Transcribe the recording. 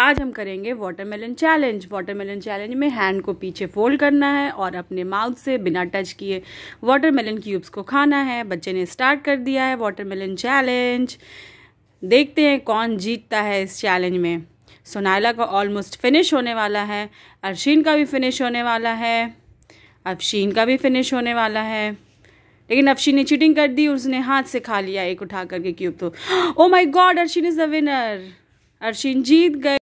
आज हम करेंगे वाटरमेलन चैलेंज वाटरमेलन चैलेंज में हैंड को पीछे फोल्ड करना है और अपने माउथ से बिना टच किए वाटरमेलन क्यूब्स को खाना है बच्चे ने स्टार्ट कर दिया है वाटरमेलन चैलेंज देखते हैं कौन जीतता है इस चैलेंज में सोनाइला का ऑलमोस्ट फिनिश होने वाला है अर्शीन का भी फिनिश होने वाला है अफशीन का भी फिनिश होने वाला है लेकिन अफशीन ने चीटिंग कर दी उसने हाथ से खा लिया एक उठा करके क्यूब तो oh my god Arsheen is the winner Arsheen जीत गए